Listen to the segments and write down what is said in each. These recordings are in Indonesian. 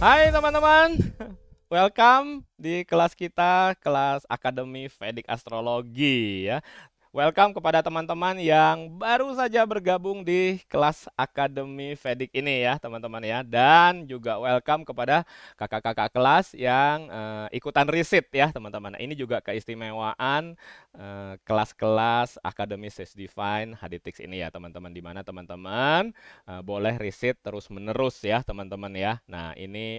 Hai teman-teman, welcome di kelas kita, kelas Akademi Vedic Astrologi ya. Welcome kepada teman-teman yang baru saja bergabung di kelas Akademi Fedik ini ya teman-teman ya dan juga welcome kepada kakak-kakak kelas yang uh, ikutan riset ya teman-teman. ini juga keistimewaan uh, kelas-kelas Akademi Sage Divine Haditix ini ya teman-teman di mana teman-teman uh, boleh riset terus-menerus ya teman-teman ya. Nah, ini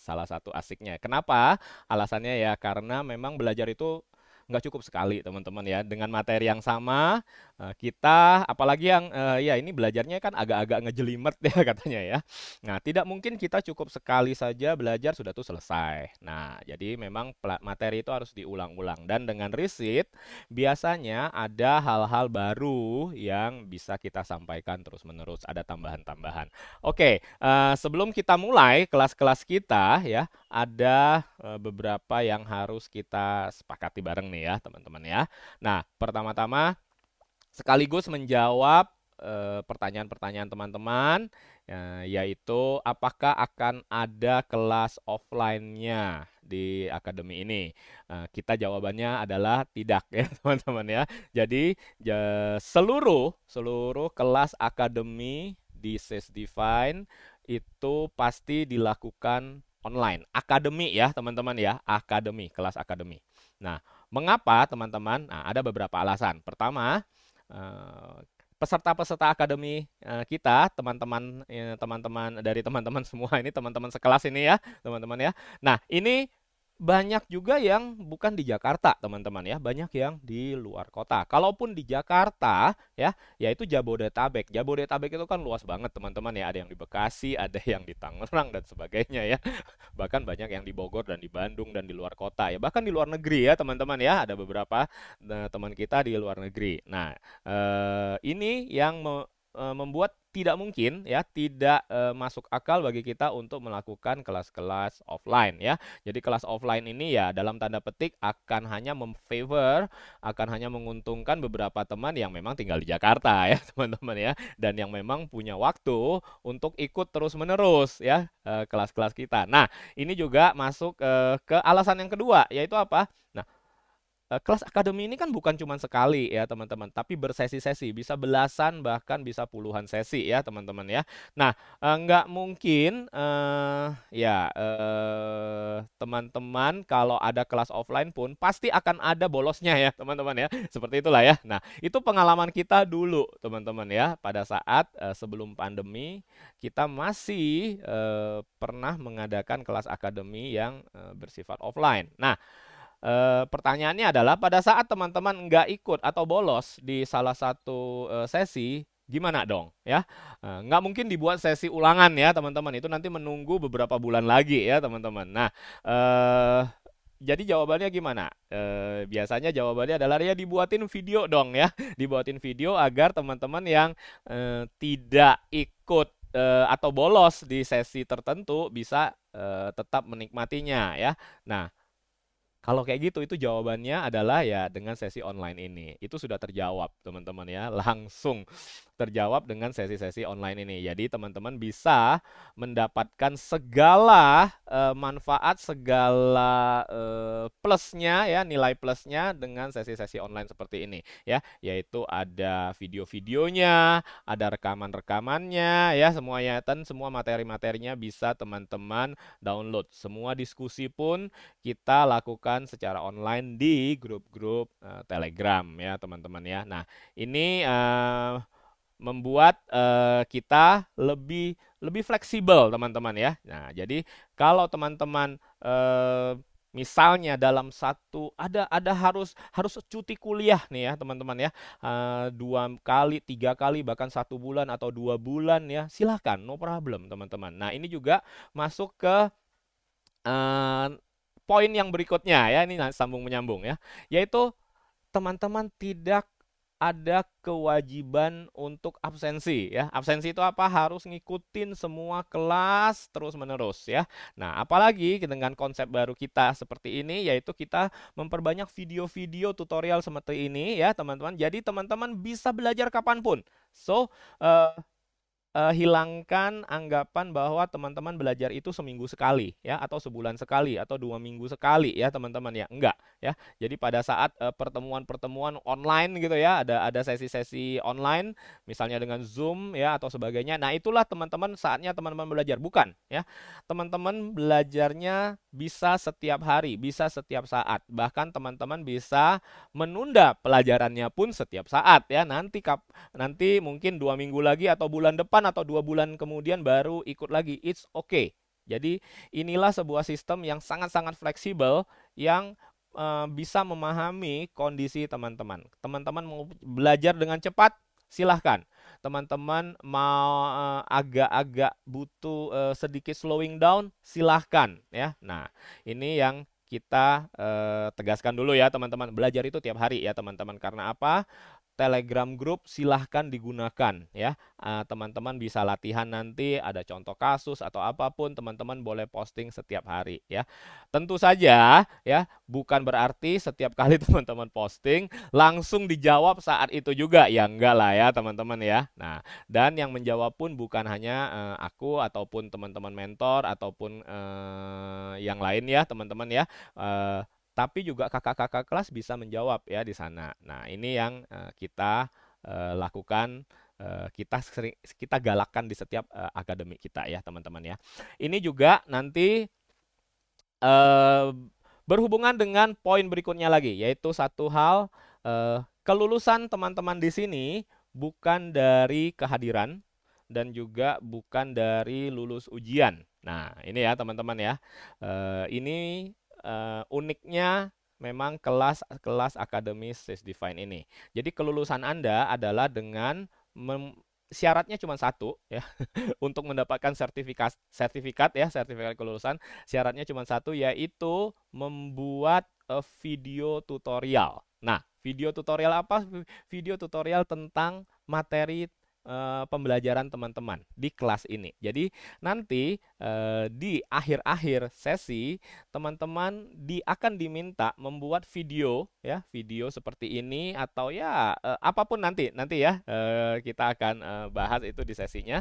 salah satu asiknya. Kenapa? Alasannya ya karena memang belajar itu nggak cukup sekali teman-teman ya dengan materi yang sama eh, kita apalagi yang eh, ya ini belajarnya kan agak-agak ngejelimet ya katanya ya nah tidak mungkin kita cukup sekali saja belajar sudah tuh selesai nah jadi memang materi itu harus diulang-ulang dan dengan riset biasanya ada hal-hal baru yang bisa kita sampaikan terus-menerus ada tambahan-tambahan oke eh, sebelum kita mulai kelas-kelas kita ya ada beberapa yang harus kita sepakati bareng nih ya, teman-teman ya. Nah, pertama-tama sekaligus menjawab pertanyaan-pertanyaan teman-teman yaitu apakah akan ada kelas offline-nya di akademi ini. Kita jawabannya adalah tidak ya teman-teman ya. Jadi seluruh seluruh kelas akademi di SES Divine itu pasti dilakukan online, akademi ya teman-teman ya, akademi, kelas akademi. Nah, mengapa teman-teman? Nah, ada beberapa alasan. Pertama, eh, peserta-peserta akademi eh, kita, teman-teman eh, teman-teman dari teman-teman semua ini teman-teman sekelas ini ya, teman-teman ya. Nah, ini banyak juga yang bukan di Jakarta, teman-teman ya. Banyak yang di luar kota. Kalaupun di Jakarta ya, yaitu Jabodetabek. Jabodetabek itu kan luas banget, teman-teman ya. Ada yang di Bekasi, ada yang di Tangerang dan sebagainya ya. Bahkan banyak yang di Bogor dan di Bandung dan di luar kota ya. Bahkan di luar negeri ya, teman-teman ya. Ada beberapa eh, teman kita di luar negeri. Nah, eh, ini yang eh, membuat tidak mungkin ya, tidak e, masuk akal bagi kita untuk melakukan kelas-kelas offline ya. Jadi kelas offline ini ya dalam tanda petik akan hanya memfavor, akan hanya menguntungkan beberapa teman yang memang tinggal di Jakarta ya, teman-teman ya, dan yang memang punya waktu untuk ikut terus-menerus ya eh, kelas-kelas kita. Nah, ini juga masuk e, ke alasan yang kedua yaitu apa? Nah, Eh, kelas akademi ini kan bukan cuma sekali ya teman-teman, tapi bersesi-sesi, bisa belasan bahkan bisa puluhan sesi ya teman-teman ya. Nah eh, nggak mungkin eh, ya eh, teman-teman kalau ada kelas offline pun pasti akan ada bolosnya ya teman-teman ya, seperti itulah ya. Nah itu pengalaman kita dulu teman-teman ya pada saat eh, sebelum pandemi kita masih pernah mengadakan kelas akademi yang bersifat offline. Nah E, pertanyaannya adalah pada saat teman-teman nggak ikut atau bolos di salah satu e, sesi, gimana dong? Ya, e, nggak mungkin dibuat sesi ulangan ya teman-teman. Itu nanti menunggu beberapa bulan lagi ya teman-teman. Nah, e, jadi jawabannya gimana? E, biasanya jawabannya adalah ya dibuatin video dong ya, dibuatin video agar teman-teman yang e, tidak ikut e, atau bolos di sesi tertentu bisa e, tetap menikmatinya ya. Nah, kalau kayak gitu itu jawabannya adalah ya dengan sesi online ini. Itu sudah terjawab teman-teman ya, langsung terjawab dengan sesi-sesi online ini. Jadi teman-teman bisa mendapatkan segala uh, manfaat, segala uh, plusnya ya nilai plusnya dengan sesi-sesi online seperti ini ya yaitu ada video-videonya ada rekaman-rekamannya ya semuanya dan semua materi-materinya bisa teman-teman download semua diskusi pun kita lakukan secara online di grup-grup uh, Telegram ya teman-teman ya nah ini uh, membuat uh, kita lebih lebih fleksibel teman-teman ya. Nah, jadi kalau teman-teman Misalnya dalam satu ada ada harus harus cuti kuliah nih ya teman-teman ya uh, dua kali tiga kali bahkan satu bulan atau dua bulan ya silahkan no problem teman-teman. Nah ini juga masuk ke uh, poin yang berikutnya ya ini sambung menyambung ya yaitu teman-teman tidak ada kewajiban untuk absensi ya. Absensi itu apa? Harus ngikutin semua kelas terus-menerus ya. Nah, apalagi dengan konsep baru kita seperti ini yaitu kita memperbanyak video-video tutorial seperti ini ya, teman-teman. Jadi teman-teman bisa belajar kapanpun. So, uh, uh, hilangkan anggapan bahwa teman-teman belajar itu seminggu sekali ya atau sebulan sekali atau dua minggu sekali ya teman-teman ya enggak ya jadi pada saat eh, pertemuan-pertemuan uh, online gitu ya ada ada sesi-sesi online misalnya dengan zoom ya atau sebagainya nah itulah teman-teman saatnya teman-teman belajar bukan ya teman-teman belajarnya bisa setiap hari bisa setiap saat bahkan teman-teman bisa menunda pelajarannya pun setiap saat ya nanti kap nanti mungkin dua minggu lagi atau bulan depan depan atau dua bulan kemudian baru ikut lagi. It's okay. Jadi inilah sebuah sistem yang sangat-sangat fleksibel yang e, bisa memahami kondisi teman-teman. Teman-teman mau belajar dengan cepat, silahkan. Teman-teman mau eh, agak-agak e, butuh e, sedikit slowing down, silahkan ya. Nah, ini yang kita e, tegaskan dulu ya teman-teman. Belajar itu tiap hari ya teman-teman. Karena apa? Telegram grup silahkan digunakan ya. Eh, teman-teman uh, bisa latihan nanti ada contoh kasus atau apapun teman-teman boleh posting setiap hari ya. Tentu saja ya bukan berarti setiap kali teman-teman posting langsung dijawab saat itu juga ya enggak lah ya teman-teman ya. Nah, dan yang menjawab pun bukan hanya uh, aku ataupun teman-teman mentor ataupun uh, yang lain ya teman-teman ya. Uh, tapi juga kakak-kakak kelas bisa menjawab ya di sana. Nah, ini yang eh, kita uh, lakukan uh, kita sering, kita galakkan di setiap uh, akademik kita ya, teman-teman ya. Ini juga nanti uh, berhubungan dengan poin berikutnya lagi yaitu satu hal uh, kelulusan teman-teman di sini bukan dari kehadiran dan juga bukan dari lulus ujian. Nah, ini ya teman-teman ya. ini uh, uniknya memang kelas-kelas akademis SIS Define ini. Jadi kelulusan Anda adalah dengan mem- syaratnya cuma satu ya untuk mendapatkan sertifikat sertifikat ya sertifikat kelulusan syaratnya cuma satu yaitu membuat eh, video tutorial. Nah, video tutorial apa? Video tutorial tentang materi Eh, pembelajaran teman-teman di kelas ini. Jadi nanti eh, di akhir-akhir sesi teman-teman di akan diminta membuat video ya, video seperti ini atau ya eh, apapun nanti nanti ya kita akan bahas itu di sesinya.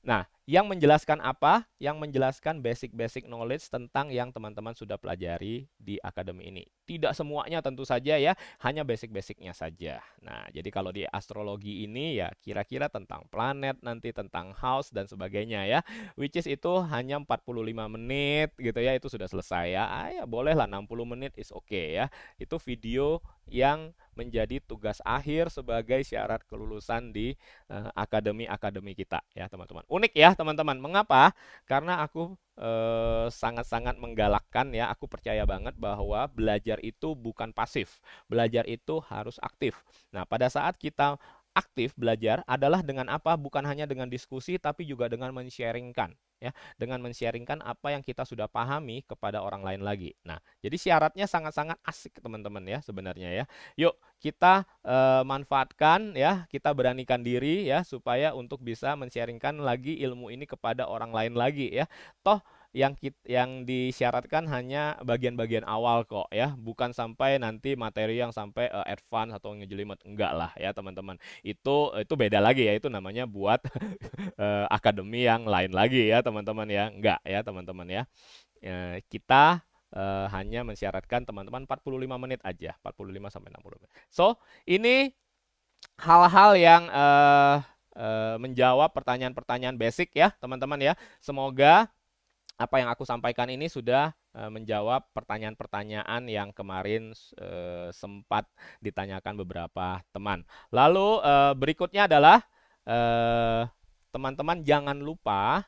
Nah, yang menjelaskan apa? Yang menjelaskan basic-basic knowledge tentang yang teman-teman sudah pelajari di akademi ini. Tidak semuanya tentu saja ya, hanya basic-basicnya saja. Nah, jadi kalau di astrologi ini ya kira-kira tentang planet, nanti tentang house dan sebagainya ya. Which is itu hanya 45 menit gitu ya, itu sudah selesai ya. Ah, ya bolehlah 60 menit is okay ya. Itu video yang menjadi tugas akhir sebagai syarat kelulusan di eh, akademi-akademi uh, kita ya teman-teman. Unik ya teman-teman. Mengapa? Karena aku eh, sangat-sangat uh, menggalakkan ya. Aku percaya banget bahwa belajar itu bukan pasif. Belajar itu harus aktif. Nah, pada saat kita aktif belajar adalah dengan apa? Bukan hanya dengan diskusi tapi juga dengan men-sharingkan ya dengan mensharingkan apa yang kita sudah pahami kepada orang lain lagi. Nah, jadi syaratnya sangat-sangat asik teman-teman ya sebenarnya ya. Yuk kita e, manfaatkan ya, kita beranikan diri ya supaya untuk bisa mensharingkan lagi ilmu ini kepada orang lain lagi ya. Toh yang kit, yang disyaratkan hanya bagian-bagian awal kok ya, bukan sampai nanti materi yang sampai uh, advance atau ngejelimet enggak lah ya teman-teman. Itu eh, itu beda lagi ya, itu namanya buat uh, akademi yang lain lagi ya teman-teman ya. Enggak ya teman-teman ya. Uh, kita uh, hanya mensyaratkan teman-teman 45 menit aja, 45 sampai 60 menit. So, ini hal-hal yang uh, menjawab pertanyaan-pertanyaan basic ya teman-teman ya. Semoga apa yang aku sampaikan ini sudah eh, menjawab pertanyaan-pertanyaan yang kemarin eh, sempat ditanyakan beberapa teman. Lalu eh, berikutnya adalah teman-teman jangan lupa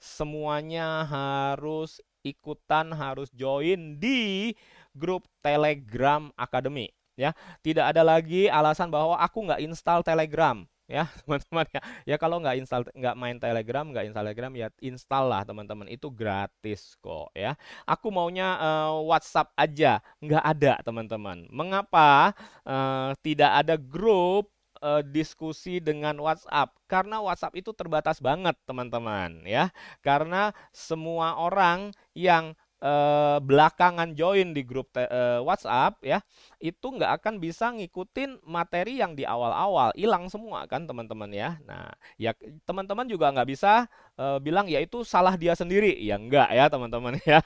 semuanya harus ikutan harus join di grup Telegram Academy ya. Tidak ada lagi alasan bahwa aku nggak install Telegram ya teman-teman ya ya kalau nggak install nggak main Telegram nggak install Telegram ya install lah teman-teman itu gratis kok ya aku maunya uh, WhatsApp aja nggak ada teman-teman mengapa uh, tidak ada grup uh, diskusi dengan WhatsApp karena WhatsApp itu terbatas banget teman-teman ya karena semua orang yang eh, belakangan join di grup te, eh, WhatsApp ya itu nggak akan bisa ngikutin materi yang di awal-awal hilang semua kan teman-teman ya nah ya teman-teman juga nggak bisa eh, bilang ya itu salah dia sendiri ya enggak ya teman-teman ya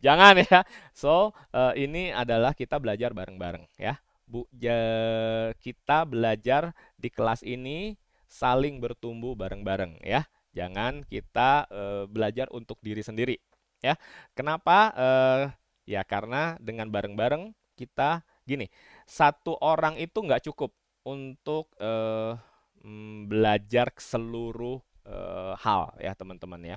jangan ya so eh, ini adalah kita belajar bareng-bareng ya Bu, ya, kita belajar di kelas ini saling bertumbuh bareng-bareng ya jangan kita e, belajar untuk diri sendiri ya. Kenapa? Eh, ya karena dengan bareng-bareng kita gini, satu orang itu nggak cukup untuk eh, mm, belajar seluruh eh, hal ya teman-teman ya.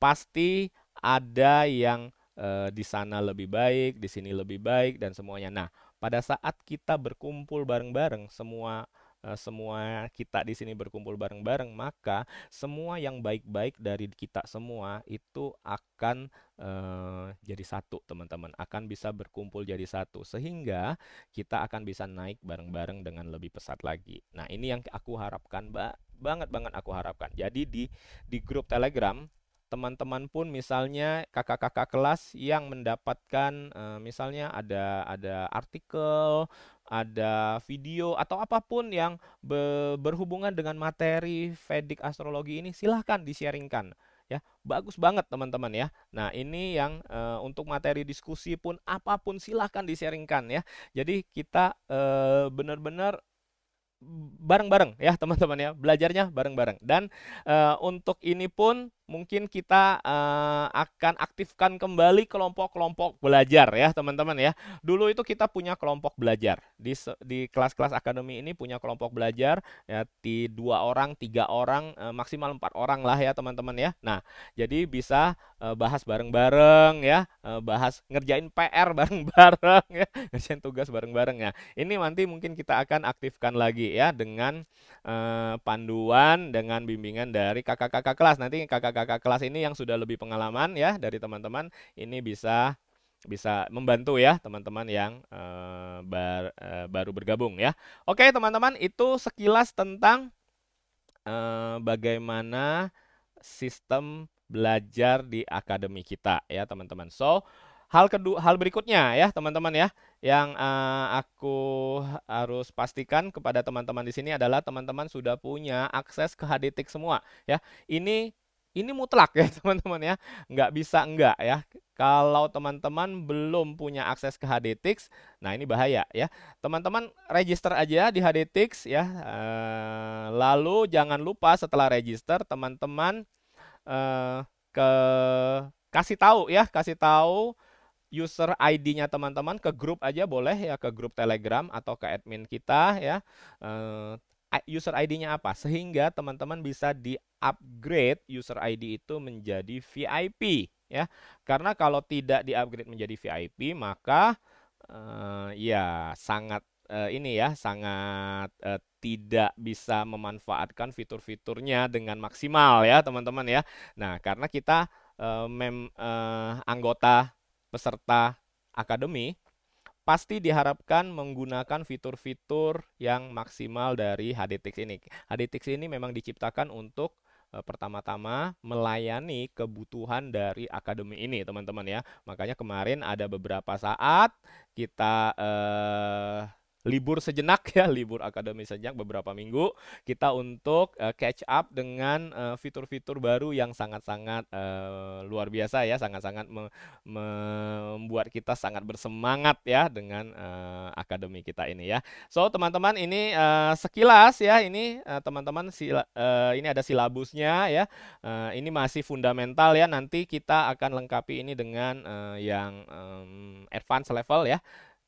Pasti ada yang eh, di sana lebih baik, di sini lebih baik dan semuanya. Nah, pada saat kita berkumpul bareng-bareng semua Eh, semua kita di sini berkumpul bareng-bareng, maka semua yang baik-baik dari kita semua itu akan uh, jadi satu, teman-teman. Akan bisa berkumpul jadi satu, sehingga kita akan bisa naik bareng-bareng dengan lebih pesat lagi. Nah, ini yang aku harapkan, Mbak. Banget banget aku harapkan. Jadi di di grup Telegram teman-teman pun misalnya kakak-kakak kelas yang mendapatkan uh, misalnya ada ada artikel, ada video atau apapun yang be, berhubungan dengan materi Vedic astrologi ini silahkan disiaringkan ya. Bagus banget teman-teman ya. Nah, ini yang e, untuk materi diskusi pun apapun silahkan disiaringkan ya. Jadi kita e, benar-benar bareng-bareng ya teman-teman ya belajarnya bareng-bareng dan e, untuk ini pun mungkin kita uh, akan aktifkan kembali kelompok-kelompok belajar ya teman-teman ya. Dulu itu kita punya kelompok belajar di di kelas-kelas akademi ini punya kelompok belajar ya di dua orang, tiga orang, uh, maksimal empat orang lah ya teman-teman ya. Nah jadi bisa uh, bahas bareng-bareng ya, uh, bahas ngerjain PR bareng-bareng ya, ngerjain tugas bareng-bareng ya. Ini nanti mungkin kita akan aktifkan lagi ya dengan uh, panduan dengan bimbingan dari kakak-kakak kelas nanti kakak-kakak kakak kelas ini yang sudah lebih pengalaman ya dari teman-teman ini bisa bisa membantu ya teman-teman yang uh, bar, uh, baru bergabung ya. Oke teman-teman itu sekilas tentang uh, bagaimana sistem belajar di akademi kita ya teman-teman. So hal kedua hal berikutnya ya teman-teman ya yang uh, aku harus pastikan kepada teman-teman di sini adalah teman-teman sudah punya akses ke HDTIC semua ya. Ini ini mutlak ya teman-teman ya, nggak bisa enggak ya. Kalau teman-teman belum punya akses ke HDTX, nah ini bahaya ya. Teman-teman register aja di HDTX ya. E, lalu jangan lupa setelah register teman-teman e, ke kasih tahu ya, kasih tahu user ID-nya teman-teman ke grup aja boleh ya ke grup Telegram atau ke admin kita ya. Eh, user ID-nya apa sehingga teman-teman bisa di-upgrade user ID itu menjadi VIP ya. Karena kalau tidak di-upgrade menjadi VIP maka uh, ya sangat uh, ini ya sangat uh, tidak bisa memanfaatkan fitur-fiturnya dengan maksimal ya teman-teman ya. Nah, karena kita uh, mem uh, anggota peserta akademi pasti diharapkan menggunakan fitur-fitur yang maksimal dari HDTX ini. HDTX ini memang diciptakan untuk e, pertama-tama melayani kebutuhan dari akademi ini, teman-teman ya. Makanya kemarin ada beberapa saat kita eh libur sejenak ya, libur akademi sejenak beberapa minggu kita untuk uh, catch up dengan uh, fitur-fitur baru yang sangat-sangat uh, luar biasa ya, sangat-sangat me membuat kita sangat bersemangat ya dengan uh, akademi kita ini ya. So, teman-teman ini uh, sekilas ya, ini uh, teman-teman sila, uh, ini ada silabusnya ya. Uh, ini masih fundamental ya, nanti kita akan lengkapi ini dengan uh, yang um, advance level ya.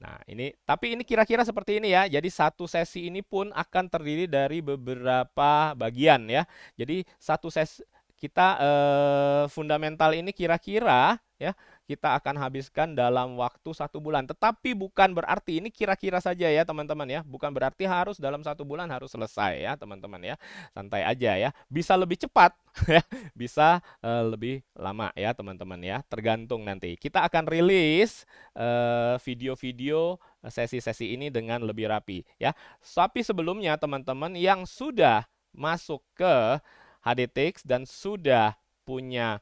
Nah, ini tapi ini kira-kira seperti ini ya. Jadi satu sesi ini pun akan terdiri dari beberapa bagian ya. Jadi satu sesi kita eh, fundamental ini kira-kira ya kita akan habiskan dalam waktu satu bulan. Tetapi bukan berarti ini kira-kira saja ya teman-teman ya, bukan berarti harus dalam satu bulan harus selesai ya teman-teman ya. Santai aja ya, bisa lebih cepat ya, bisa uh, lebih lama ya teman-teman ya, tergantung nanti. Kita akan rilis video eh, video-video eh, sesi-sesi ini dengan lebih rapi ya. Tapi sebelumnya teman-teman yang sudah masuk ke HDTX dan sudah punya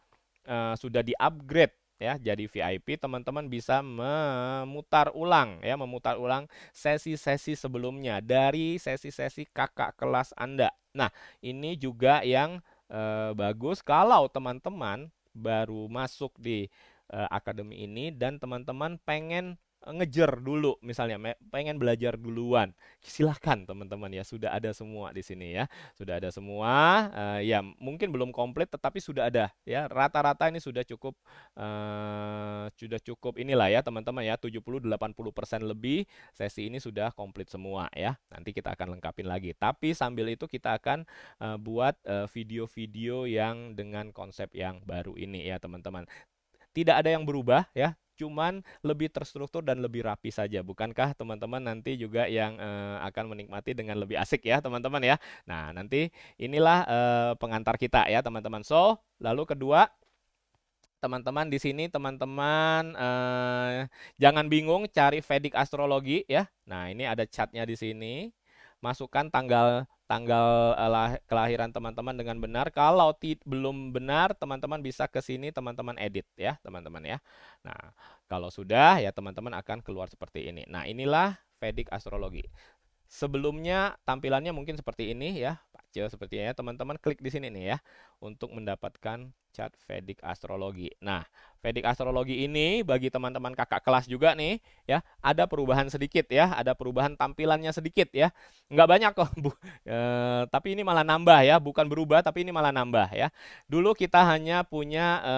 uh, sudah di-upgrade ya jadi VIP teman-teman bisa memutar ulang ya memutar ulang sesi-sesi sebelumnya dari sesi-sesi kakak kelas Anda. Nah, ini juga yang eh, bagus kalau teman-teman baru masuk di eh, akademi ini dan teman-teman pengen ngejar dulu misalnya pengen belajar duluan silahkan teman-teman ya sudah ada semua di sini ya sudah ada semua uh, ya mungkin belum komplit tetapi sudah ada ya rata-rata ini sudah cukup uh, sudah cukup inilah ya teman-teman ya 70-80% lebih sesi ini sudah komplit semua ya nanti kita akan lengkapin lagi tapi sambil itu kita akan uh, buat video-video uh, yang dengan konsep yang baru ini ya teman-teman tidak ada yang berubah ya cuman lebih terstruktur dan lebih rapi saja. Bukankah teman-teman nanti juga yang uh, akan menikmati dengan lebih asik ya, teman-teman ya. Nah, nanti inilah uh, pengantar kita ya, teman-teman. So, lalu kedua teman-teman di sini teman-teman eh, jangan bingung cari Vedic astrologi ya. Nah, ini ada chatnya di sini masukkan tanggal tanggal eh, kelahiran teman-teman dengan benar. Kalau belum benar, teman-teman bisa ke sini teman-teman edit ya, teman-teman ya. Nah, kalau sudah ya teman-teman akan keluar seperti ini. Nah, inilah Vedic astrologi. Sebelumnya tampilannya mungkin seperti ini ya, kecil seperti ini ya. Teman-teman klik di sini nih ya untuk mendapatkan chart Vedic astrologi. Nah, Vedic astrologi ini bagi teman-teman kakak kelas juga nih ya, ada perubahan sedikit ya, ada perubahan tampilannya sedikit ya. Enggak banyak kok, Bu. E, tapi ini malah nambah ya, bukan berubah tapi ini malah nambah ya. Dulu kita hanya punya e,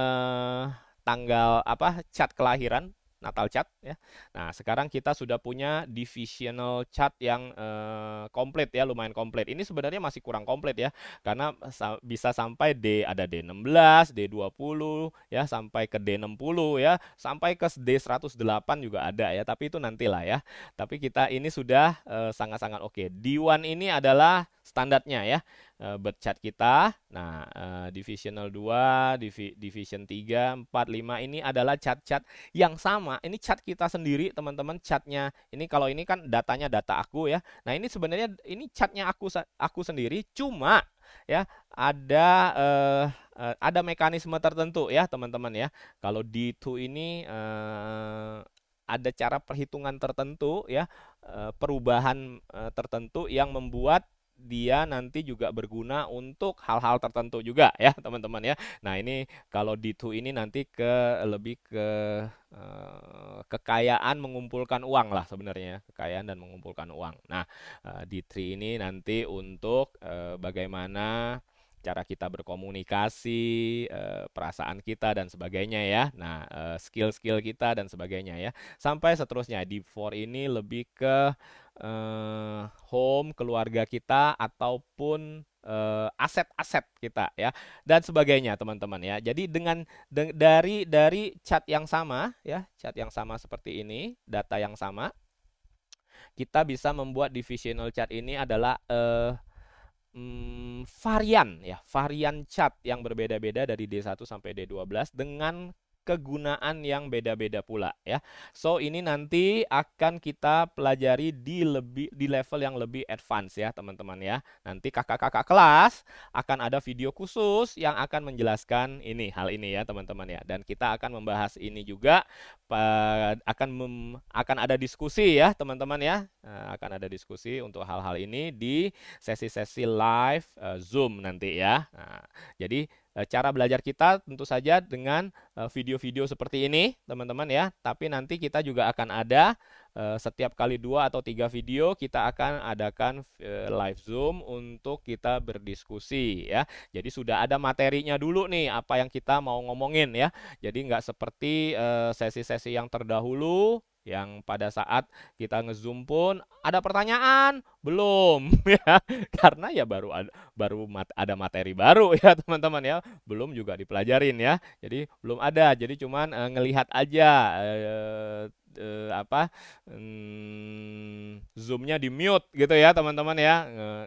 tanggal apa? cat kelahiran Natal chat ya. Nah, sekarang kita sudah punya divisional chat yang eh, komplit ya, lumayan komplit. Ini sebenarnya masih kurang komplit ya karena bisa sampai D ada D16, D20 ya sampai ke D60 ya, sampai ke D108 juga ada ya, tapi itu nantilah ya. Tapi kita ini sudah eh, sangat-sangat uh, oke. okay. D1 ini adalah standarnya ya e, eh, bird chart kita. Nah, eh, divisional 2, division 3, 4, 5 ini adalah chart-chart yang sama. Ini chart kita sendiri, teman-teman, chartnya. Ini kalau ini kan datanya data aku ya. Nah, ini sebenarnya ini chartnya aku aku sendiri cuma ya ada eh, eh, ada mekanisme tertentu ya, teman-teman ya. Kalau di 2 ini eh, ada cara perhitungan tertentu ya perubahan tertentu yang membuat dia nanti juga berguna untuk hal-hal tertentu juga ya teman-teman ya. Nah ini kalau D2 ini nanti ke lebih ke eh, kekayaan mengumpulkan uang lah sebenarnya ya, kekayaan dan mengumpulkan uang. Nah eh, di D3 ini nanti untuk eh, bagaimana cara kita berkomunikasi, perasaan kita dan sebagainya ya. Nah, skill-skill kita dan sebagainya ya. Sampai seterusnya di 4 ini lebih ke eh, home keluarga kita ataupun eh, aset-aset kita ya dan sebagainya teman-teman ya. Jadi dengan de dari dari cat yang sama ya, cat yang sama seperti ini, data yang sama kita bisa membuat divisional chart ini adalah eh, mm, varian ya, varian chart yang berbeda-beda dari D1 sampai D12 dengan kegunaan yang beda-beda pula ya. So ini nanti akan kita pelajari di lebih di level yang lebih advance ya teman-teman ya. Nanti kakak-kakak kelas akan ada video khusus yang akan menjelaskan ini hal ini ya teman-teman ya. Dan kita akan membahas ini juga akan mem, akan ada diskusi ya teman-teman ya. Eh, akan ada diskusi untuk hal-hal ini di sesi-sesi live uh, Zoom nanti ya. Nah, jadi Eh, cara belajar kita tentu saja dengan eh, video-video seperti ini, teman-teman ya. Tapi nanti kita juga akan ada eh, setiap kali dua atau tiga video kita akan adakan live Zoom untuk kita berdiskusi ya. Jadi sudah ada materinya dulu nih apa yang kita mau ngomongin ya. Jadi nggak seperti sesi-sesi yang terdahulu yang pada saat kita ngezoom pun ada pertanyaan belum ya karena ya baru ada, baru mat, ada materi baru ya teman-teman ya belum juga dipelajarin ya jadi belum ada jadi cuman uh, ngelihat aja uh, uh, apa um, zoomnya di mute gitu ya teman-teman ya uh,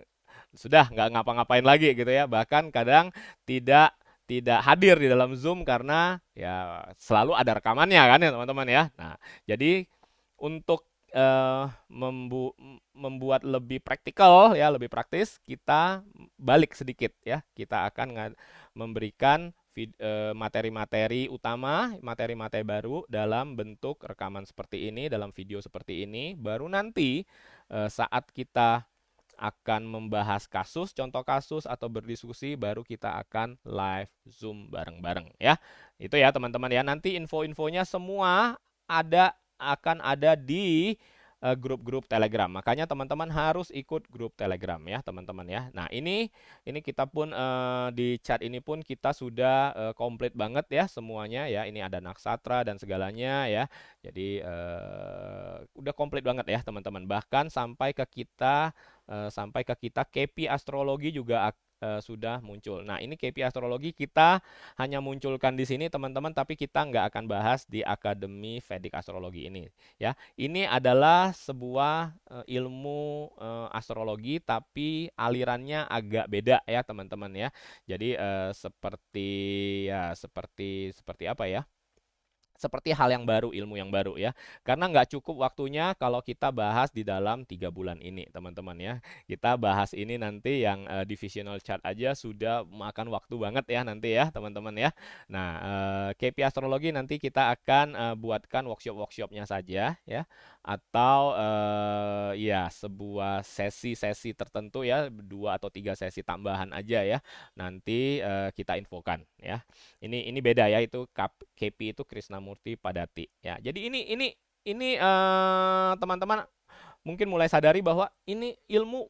sudah nggak ngapa-ngapain lagi gitu ya bahkan kadang tidak tidak hadir di dalam Zoom karena ya selalu ada rekamannya kan ya teman-teman ya. Nah, jadi untuk uh, membu membuat lebih praktikal ya, lebih praktis, kita balik sedikit ya. Kita akan memberikan eh, materi-materi utama, materi-materi baru dalam bentuk rekaman seperti ini, dalam video seperti ini. Baru nanti uh, saat kita akan membahas kasus, contoh kasus atau berdiskusi baru kita akan live Zoom bareng-bareng ya. Itu ya teman-teman ya. Nanti info-infonya semua ada akan ada di Eh, grup-grup Telegram. Makanya teman-teman harus ikut grup Telegram ya, teman-teman ya. Nah, ini ini kita pun uh, di chat ini pun kita sudah uh, komplit banget ya semuanya ya. Ini ada naksatra dan segalanya ya. Jadi uh, udah komplit banget ya, teman-teman. Bahkan sampai ke kita sampai ke kita KP astrologi juga e, sudah muncul. Nah, ini KPI astrologi kita hanya munculkan di sini teman-teman tapi kita nggak akan bahas di Akademi Vedic Astrologi ini ya. Ini adalah sebuah e, ilmu e, astrologi tapi alirannya agak beda ya teman-teman ya. Jadi e, seperti ya seperti seperti apa ya? seperti hal yang baru, ilmu yang baru ya. Karena nggak cukup waktunya kalau kita bahas di dalam tiga bulan ini, teman-teman ya. Kita bahas ini nanti yang uh, divisional chart aja sudah makan waktu banget ya nanti ya, teman-teman ya. Nah, uh, eh, KPI astrologi nanti kita akan uh, buatkan workshop-workshopnya saja ya atau uh, ya sebuah sesi-sesi tertentu ya dua atau tiga sesi tambahan aja ya nanti uh, kita infokan ya ini ini beda ya itu KP itu Krisnamurti Padati ya jadi ini ini ini eh, teman-teman uh, teman -teman mungkin mulai sadari bahwa ini ilmu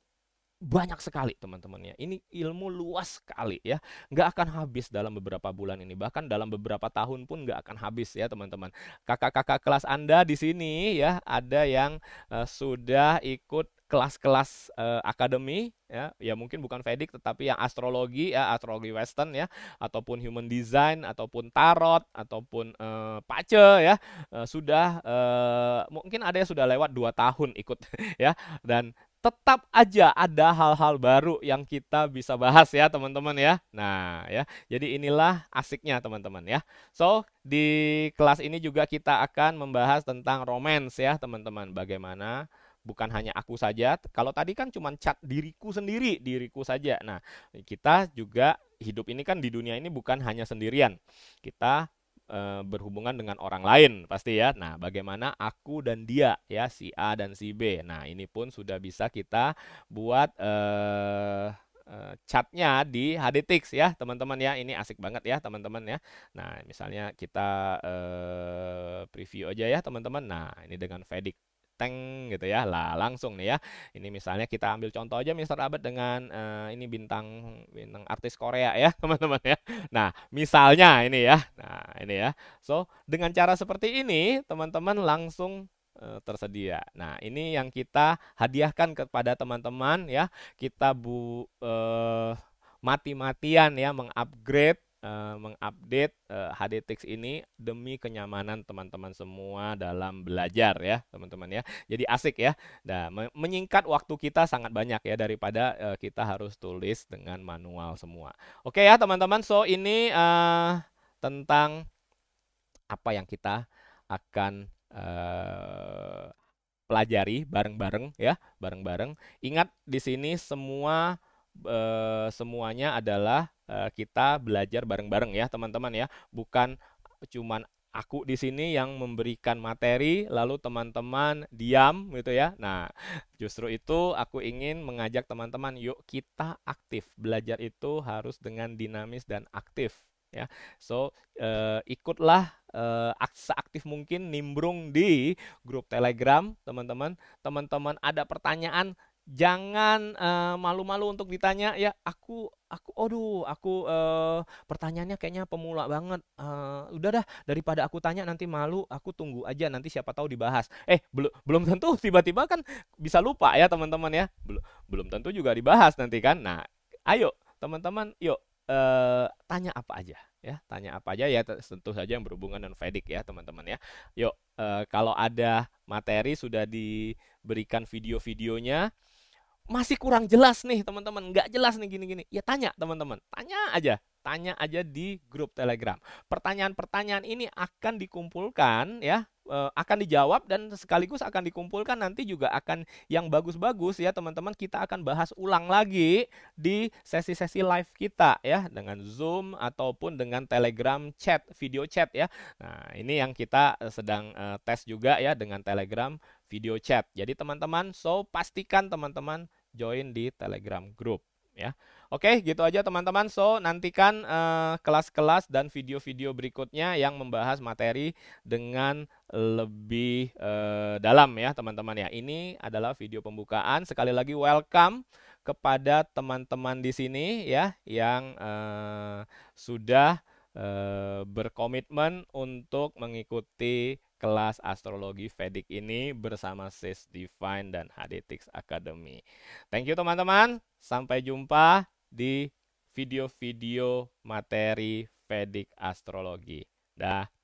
banyak sekali teman-teman ya. Ini ilmu luas sekali ya. Nggak akan habis dalam beberapa bulan ini. Bahkan dalam beberapa tahun pun nggak akan habis ya teman-teman. Kakak-kakak kelas Anda di sini ya ada yang uh, sudah ikut kelas-kelas uh, akademi ya ya mungkin bukan Vedic tetapi yang astrologi ya astrologi western ya ataupun human design ataupun tarot ataupun uh, pace ya uh, sudah uh, mungkin ada yang sudah lewat dua tahun ikut ya dan tetap aja ada hal-hal baru yang kita bisa bahas ya teman-teman ya. Nah ya, jadi inilah asiknya teman-teman ya. So di kelas ini juga kita akan membahas tentang romance ya teman-teman. Bagaimana bukan hanya aku saja. Kalau tadi kan cuma cat diriku sendiri, diriku saja. Nah kita juga hidup ini kan di dunia ini bukan hanya sendirian. Kita Eh, berhubungan dengan orang lain pasti ya. Nah, bagaimana aku dan dia ya si A dan si B. Nah, ini pun sudah bisa kita buat eh uh, eh, catnya di HDTX ya teman-teman ya ini asik banget ya teman-teman ya nah misalnya kita uh, preview aja ya teman-teman nah ini dengan Fedik teng gitu ya lah langsung nih ya ini misalnya kita ambil contoh aja Mr. Abed dengan uh, ini bintang bintang artis Korea ya teman-teman ya nah misalnya ini ya nah ini ya so dengan cara seperti ini teman-teman langsung eh, tersedia. Nah, ini yang kita hadiahkan kepada teman-teman ya. Kita bu eh, mati-matian ya mengupgrade Eh, mengupdate uh, eh, HDTX ini demi kenyamanan teman-teman semua dalam belajar ya, teman-teman ya. Jadi asik ya. Nah, menyingkat waktu kita sangat banyak ya daripada uh, kita harus tulis dengan manual semua. Oke ya, teman-teman. So ini uh, tentang apa yang kita akan uh, pelajari bareng-bareng ya, bareng-bareng. Ingat di sini semua uh, semuanya adalah Eh, kita belajar bareng-bareng ya teman-teman ya bukan cuman aku di sini yang memberikan materi lalu teman-teman diam gitu ya nah justru itu aku ingin mengajak teman-teman yuk kita aktif belajar itu harus dengan dinamis dan aktif ya so eh, ikutlah eh, aktif mungkin nimbrung di grup telegram teman-teman teman-teman ada pertanyaan jangan malu eh, malu-malu untuk ditanya ya aku aku aduh aku uh, pertanyaannya kayaknya pemula banget uh, udah dah daripada aku tanya nanti malu aku tunggu aja nanti siapa tahu dibahas eh belum belum tentu tiba-tiba kan bisa lupa ya teman-teman ya belum belum tentu juga dibahas nanti kan nah ayo teman-teman yuk uh, tanya apa aja ya tanya apa aja ya tentu saja yang berhubungan dengan Vedic ya teman-teman ya yuk uh, kalau ada materi sudah diberikan video-videonya masih kurang jelas nih teman-teman nggak jelas nih gini-gini ya tanya teman-teman tanya aja tanya aja di grup telegram pertanyaan-pertanyaan ini akan dikumpulkan ya eh, akan dijawab dan sekaligus akan dikumpulkan nanti juga akan yang bagus-bagus ya teman-teman kita akan bahas ulang lagi di sesi-sesi live kita ya dengan Zoom ataupun dengan Telegram chat video chat ya. Nah, ini yang kita eh, sedang uh, tes juga ya dengan Telegram video chat. Jadi teman-teman so pastikan teman-teman join di Telegram group ya. Oke, gitu aja teman-teman. So, nantikan eh, kelas-kelas uh, dan video-video berikutnya yang membahas materi dengan lebih uh, dalam ya, teman-teman ya. Ini adalah video pembukaan. Sekali lagi welcome kepada teman-teman di sini ya yang uh, sudah berkomitmen untuk mengikuti kelas astrologi Vedic ini bersama Sis Divine dan Hadetix Academy. Thank you teman-teman. Sampai jumpa di video-video materi Vedic astrologi. Dah.